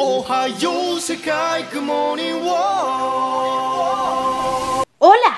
Hola,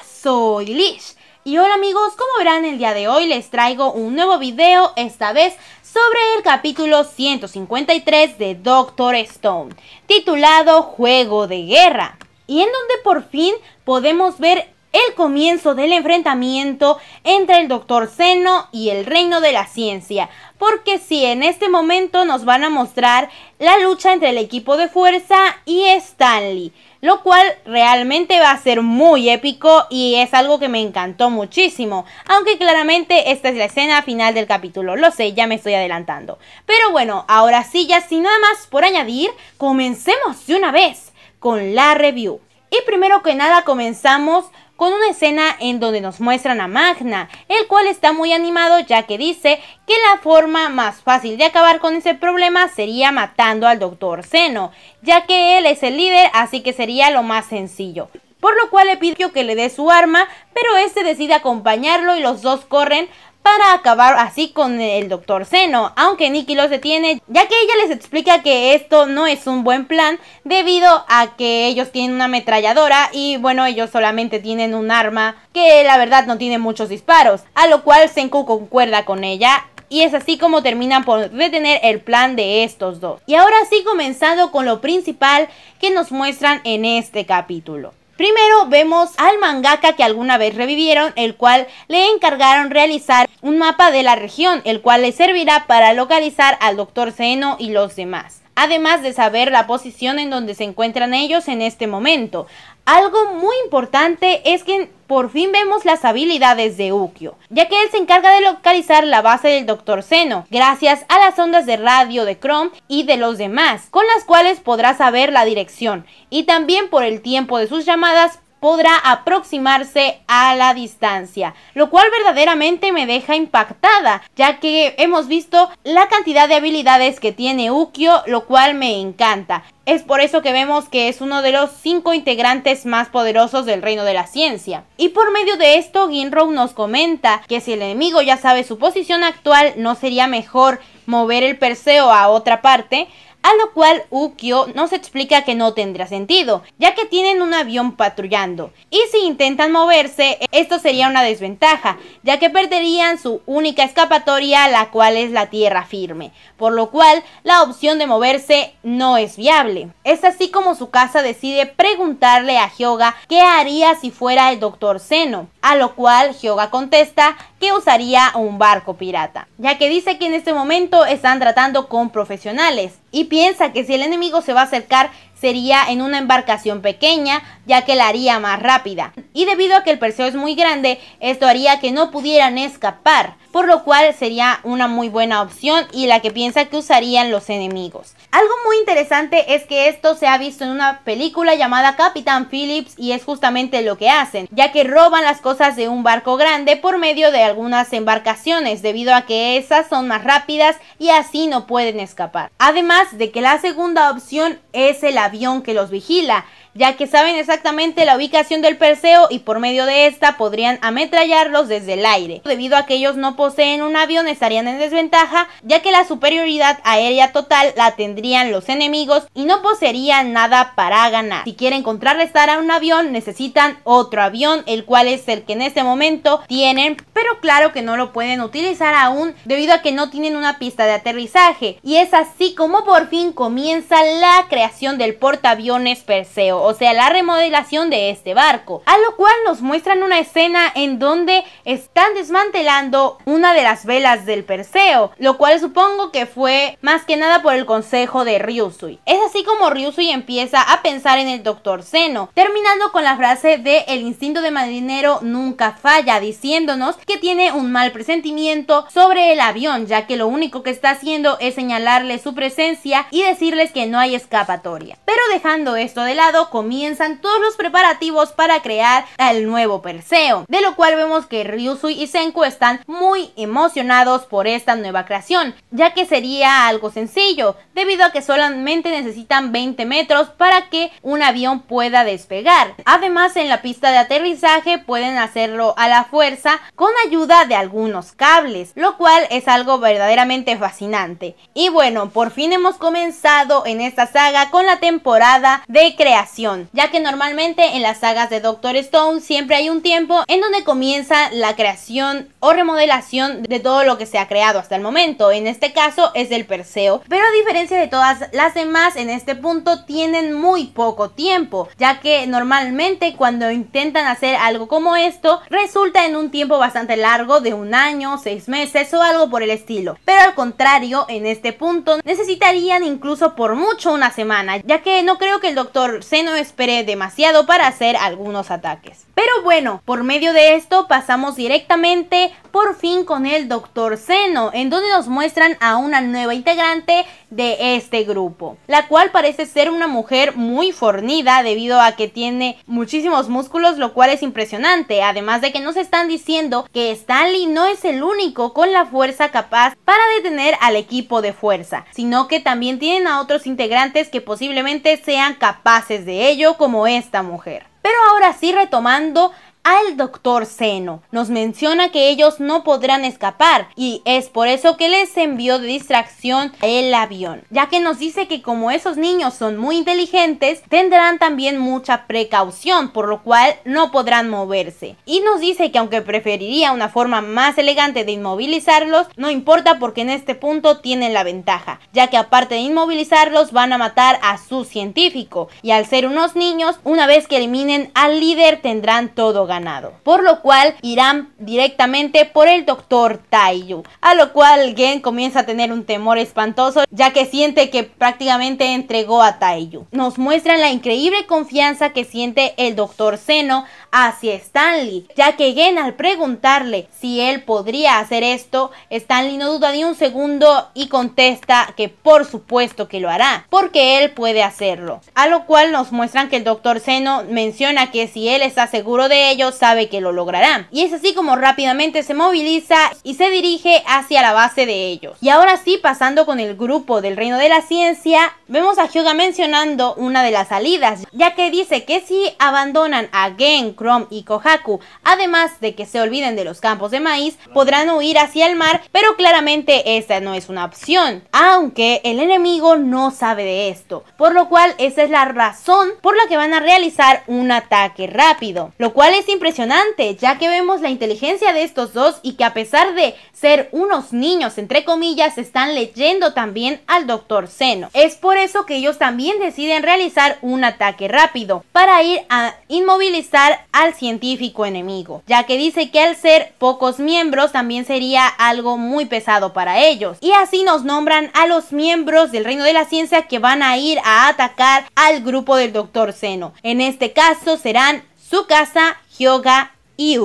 soy Lish. Y hola amigos, como verán el día de hoy les traigo un nuevo video, esta vez sobre el capítulo 153 de Doctor Stone, titulado Juego de Guerra, y en donde por fin podemos ver el comienzo del enfrentamiento entre el doctor Seno y el reino de la ciencia, porque si en este momento nos van a mostrar la lucha entre el equipo de fuerza y Stanley, lo cual realmente va a ser muy épico y es algo que me encantó muchísimo, aunque claramente esta es la escena final del capítulo, lo sé, ya me estoy adelantando. Pero bueno, ahora sí, ya sin nada más por añadir, comencemos de una vez con la review. Y primero que nada comenzamos con una escena en donde nos muestran a Magna, el cual está muy animado ya que dice que la forma más fácil de acabar con ese problema sería matando al Dr. Seno, ya que él es el líder así que sería lo más sencillo por lo cual le pidió que le dé su arma, pero este decide acompañarlo y los dos corren para acabar así con el doctor Seno, aunque Nikki los detiene, ya que ella les explica que esto no es un buen plan debido a que ellos tienen una ametralladora y bueno, ellos solamente tienen un arma que la verdad no tiene muchos disparos, a lo cual Senku concuerda con ella. Y es así como terminan por detener el plan de estos dos. Y ahora sí comenzando con lo principal que nos muestran en este capítulo. Primero vemos al mangaka que alguna vez revivieron, el cual le encargaron realizar un mapa de la región, el cual le servirá para localizar al Dr. Zeno y los demás además de saber la posición en donde se encuentran ellos en este momento. Algo muy importante es que por fin vemos las habilidades de Ukio, ya que él se encarga de localizar la base del Dr. Seno, gracias a las ondas de radio de Chrome y de los demás, con las cuales podrá saber la dirección, y también por el tiempo de sus llamadas podrá aproximarse a la distancia, lo cual verdaderamente me deja impactada, ya que hemos visto la cantidad de habilidades que tiene Ukio, lo cual me encanta. Es por eso que vemos que es uno de los cinco integrantes más poderosos del reino de la ciencia. Y por medio de esto, Ginrow nos comenta que si el enemigo ya sabe su posición actual, no sería mejor mover el Perseo a otra parte, a lo cual Ukyo nos explica que no tendrá sentido, ya que tienen un avión patrullando, y si intentan moverse, esto sería una desventaja, ya que perderían su única escapatoria, la cual es la tierra firme, por lo cual la opción de moverse no es viable. Es así como su casa decide preguntarle a Hyoga qué haría si fuera el Doctor Seno, a lo cual Hyoga contesta que usaría un barco pirata, ya que dice que en este momento están tratando con profesionales, y piensa que si el enemigo se va a acercar, sería en una embarcación pequeña, ya que la haría más rápida. Y debido a que el Perseo es muy grande, esto haría que no pudieran escapar, por lo cual sería una muy buena opción y la que piensa que usarían los enemigos. Algo muy interesante es que esto se ha visto en una película llamada Capitán Phillips y es justamente lo que hacen, ya que roban las cosas de un barco grande por medio de algunas embarcaciones, debido a que esas son más rápidas y así no pueden escapar. Además de que la segunda opción es el avión que los vigila ya que saben exactamente la ubicación del Perseo y por medio de esta podrían ametrallarlos desde el aire. Debido a que ellos no poseen un avión estarían en desventaja, ya que la superioridad aérea total la tendrían los enemigos y no poseerían nada para ganar. Si quieren contrarrestar a un avión necesitan otro avión, el cual es el que en este momento tienen, pero claro que no lo pueden utilizar aún debido a que no tienen una pista de aterrizaje. Y es así como por fin comienza la creación del portaaviones Perseo o sea, la remodelación de este barco, a lo cual nos muestran una escena en donde están desmantelando una de las velas del Perseo, lo cual supongo que fue más que nada por el consejo de Ryusui. Es así como Ryusui empieza a pensar en el Dr. Seno, terminando con la frase de el instinto de marinero nunca falla, diciéndonos que tiene un mal presentimiento sobre el avión, ya que lo único que está haciendo es señalarle su presencia y decirles que no hay escapatoria. Pero dejando esto de lado, comienzan todos los preparativos para crear el nuevo Perseo, de lo cual vemos que Ryusui y Senku están muy emocionados por esta nueva creación, ya que sería algo sencillo, debido a que solamente necesitan 20 metros para que un avión pueda despegar. Además, en la pista de aterrizaje pueden hacerlo a la fuerza con ayuda de algunos cables, lo cual es algo verdaderamente fascinante. Y bueno, por fin hemos comenzado en esta saga con la temporada de creación ya que normalmente en las sagas de Doctor Stone siempre hay un tiempo en donde comienza la creación o remodelación de todo lo que se ha creado hasta el momento, en este caso es el Perseo, pero a diferencia de todas las demás en este punto tienen muy poco tiempo, ya que normalmente cuando intentan hacer algo como esto resulta en un tiempo bastante largo de un año, seis meses o algo por el estilo, pero al contrario en este punto necesitarían incluso por mucho una semana, ya que no creo que el doctor Zeno espere esperé demasiado para hacer algunos ataques. Pero bueno, por medio de esto pasamos directamente por fin con el Doctor Seno, en donde nos muestran a una nueva integrante de este grupo, la cual parece ser una mujer muy fornida debido a que tiene muchísimos músculos, lo cual es impresionante, además de que nos están diciendo que Stanley no es el único con la fuerza capaz para detener al equipo de fuerza, sino que también tienen a otros integrantes que posiblemente sean capaces de ello como esta mujer. Pero ahora sí retomando al doctor Seno. Nos menciona que ellos no podrán escapar y es por eso que les envió de distracción el avión, ya que nos dice que como esos niños son muy inteligentes, tendrán también mucha precaución, por lo cual no podrán moverse. Y nos dice que aunque preferiría una forma más elegante de inmovilizarlos, no importa porque en este punto tienen la ventaja, ya que aparte de inmovilizarlos van a matar a su científico y al ser unos niños, una vez que eliminen al líder tendrán todo ganado, por lo cual irán directamente por el doctor Taiyu, a lo cual Gen comienza a tener un temor espantoso ya que siente que prácticamente entregó a Taiyu. Nos muestran la increíble confianza que siente el doctor Seno hacia Stanley, ya que Gen al preguntarle si él podría hacer esto, Stanley no duda ni un segundo y contesta que por supuesto que lo hará, porque él puede hacerlo. A lo cual nos muestran que el doctor Seno menciona que si él está seguro de ello, sabe que lo logrará. Y es así como rápidamente se moviliza y se dirige hacia la base de ellos. Y ahora sí, pasando con el grupo del Reino de la Ciencia, vemos a Hyuga mencionando una de las salidas, ya que dice que si abandonan a Gen, Chrome y Kohaku, además de que se olviden de los campos de maíz, podrán huir hacia el mar, pero claramente esta no es una opción, aunque el enemigo no sabe de esto, por lo cual esa es la razón por la que van a realizar un ataque rápido, lo cual es impresionante, ya que vemos la inteligencia de estos dos y que a pesar de ser unos niños, entre comillas, están leyendo también al Dr. Seno. Es por eso que ellos también deciden realizar un ataque rápido para ir a inmovilizar al científico enemigo, ya que dice que al ser pocos miembros también sería algo muy pesado para ellos. Y así nos nombran a los miembros del Reino de la Ciencia que van a ir a atacar al grupo del Dr. Seno. En este caso serán su casa 必要が y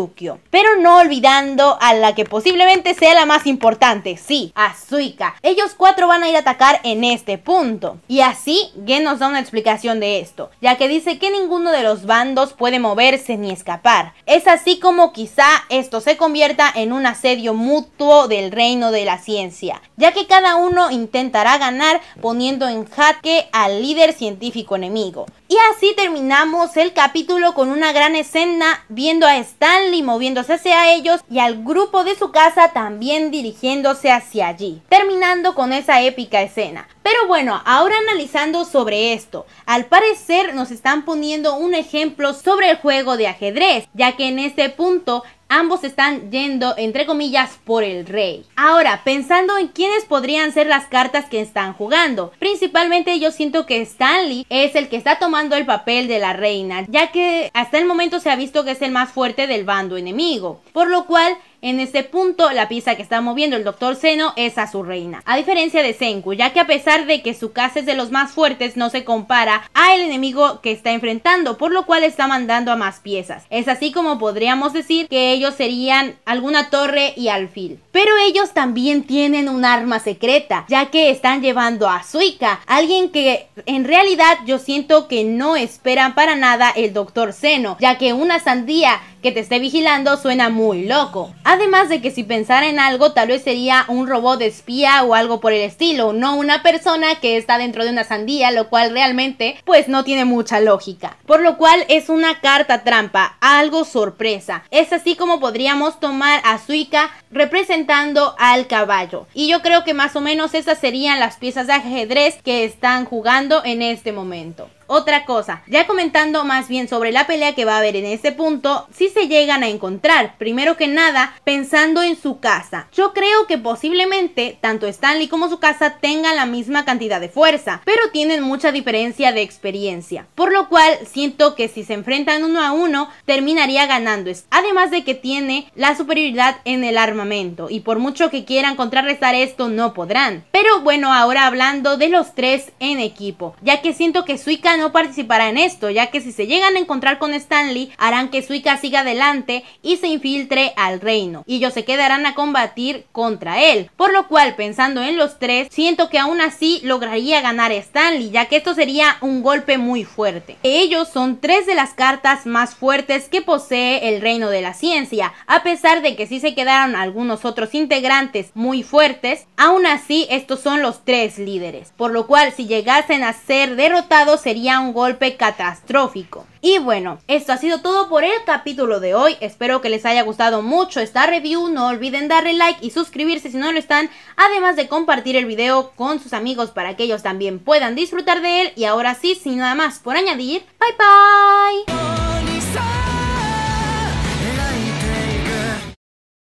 Pero no olvidando a la que posiblemente sea la más importante, sí, a Suika. Ellos cuatro van a ir a atacar en este punto. Y así Gen nos da una explicación de esto, ya que dice que ninguno de los bandos puede moverse ni escapar. Es así como quizá esto se convierta en un asedio mutuo del reino de la ciencia, ya que cada uno intentará ganar poniendo en jaque al líder científico enemigo. Y así terminamos el capítulo con una gran escena viendo a esta Stanley moviéndose hacia ellos y al grupo de su casa también dirigiéndose hacia allí, terminando con esa épica escena. Pero bueno, ahora analizando sobre esto, al parecer nos están poniendo un ejemplo sobre el juego de ajedrez, ya que en este punto Ambos están yendo, entre comillas, por el rey. Ahora, pensando en quiénes podrían ser las cartas que están jugando. Principalmente yo siento que Stanley es el que está tomando el papel de la reina, ya que hasta el momento se ha visto que es el más fuerte del bando enemigo. Por lo cual, en este punto, la pieza que está moviendo el Dr. Seno es a su reina. A diferencia de Senku, ya que a pesar de que su casa es de los más fuertes, no se compara a el enemigo que está enfrentando, por lo cual está mandando a más piezas. Es así como podríamos decir que ellos serían alguna torre y alfil. Pero ellos también tienen un arma secreta, ya que están llevando a Suika, alguien que en realidad yo siento que no esperan para nada el Dr. Seno, ya que una sandía que te esté vigilando suena muy loco. Además de que si pensara en algo tal vez sería un robot de espía o algo por el estilo, no una persona que está dentro de una sandía, lo cual realmente pues no tiene mucha lógica. Por lo cual es una carta trampa, algo sorpresa. Es así como podríamos tomar a Suika representando al caballo. Y yo creo que más o menos esas serían las piezas de ajedrez que están jugando en este momento. Otra cosa, ya comentando más bien sobre la pelea que va a haber en ese punto, si se llegan a encontrar, primero que nada, pensando en su casa. Yo creo que posiblemente tanto Stanley como su casa tengan la misma cantidad de fuerza, pero tienen mucha diferencia de experiencia, por lo cual siento que si se enfrentan uno a uno, terminaría ganando. Además de que tiene la superioridad en el armamento, y por mucho que quieran contrarrestar esto, no podrán. Pero bueno, ahora hablando de los tres en equipo, ya que siento que Suica no participará en esto, ya que si se llegan a encontrar con Stanley, harán que Suika siga adelante y se infiltre al reino, y ellos se quedarán a combatir contra él. Por lo cual, pensando en los tres, siento que aún así lograría ganar Stanley, ya que esto sería un golpe muy fuerte. Ellos son tres de las cartas más fuertes que posee el reino de la ciencia, a pesar de que si se quedaron algunos otros integrantes muy fuertes, aún así estos son los tres líderes, por lo cual si llegasen a ser derrotados sería un golpe catastrófico. Y bueno, esto ha sido todo por el capítulo de hoy. Espero que les haya gustado mucho esta review. No olviden darle like y suscribirse si no lo están. Además de compartir el video con sus amigos para que ellos también puedan disfrutar de él. Y ahora sí, sin nada más por añadir, bye bye.